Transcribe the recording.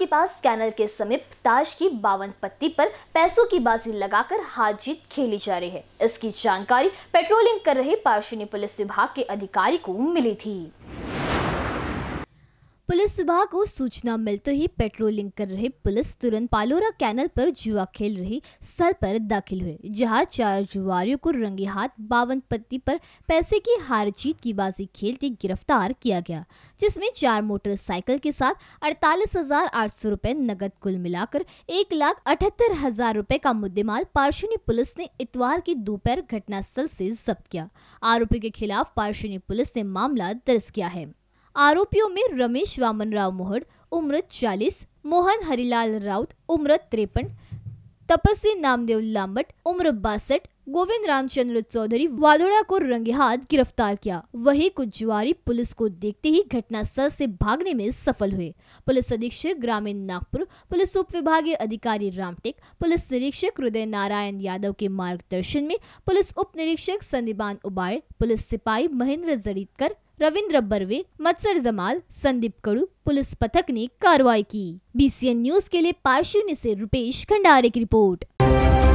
के पास कैनल के समीप ताश की बावन पत्ती पर पैसों की बाजी लगाकर हार जीत खेली जा रही है इसकी जानकारी पेट्रोलिंग कर रहे पार्शिनी पुलिस विभाग के अधिकारी को मिली थी पुलिस विभाग को सूचना मिलते ही पेट्रोलिंग कर रही पुलिस तुरंत पालोरा कैनल पर जुआ खेल रही स्थल पर दाखिल हुए जहां चार जुआरियों को रंगे हाथ बावन पत्ती पर पैसे की हार जीत की बाजी खेलते गिरफ्तार किया गया जिसमें चार मोटरसाइकिल के साथ अड़तालीस हजार आठ सौ रूपए नकद कुल मिलाकर एक लाख अठहत्तर हजार रूपए का मुद्देमाल पार्शनी पुलिस ने इतवार की दोपहर घटनास्थल से जब्त किया आरोपी के खिलाफ पार्शिनी पुलिस ने मामला दर्ज किया है आरोपियों में रमेश वामनराव मोहड़ उम्र 40, मोहन हरिलाल राउत उम्र तिरपन तपस्वी नामदेव लामट उम्र बासठ गोविंद रामचंद्र चौधरी वालोड़ा को हाथ गिरफ्तार किया वही कुछ जुआरी पुलिस को देखते ही घटनास्थल से भागने में सफल हुए पुलिस अधीक्षक ग्रामीण नागपुर पुलिस उप विभागीय अधिकारी रामटेक पुलिस निरीक्षक हृदय नारायण यादव के मार्गदर्शन में पुलिस उप निरीक्षक संदीपान उबाय पुलिस सिपाही महेंद्र जरीतकर रविंद्र बर्वे मत्सर जमाल संदीप कड़ू पुलिस पथक ने कार्रवाई की बी न्यूज के लिए पार्शिवनी ऐसी रूपेश खंडारे की रिपोर्ट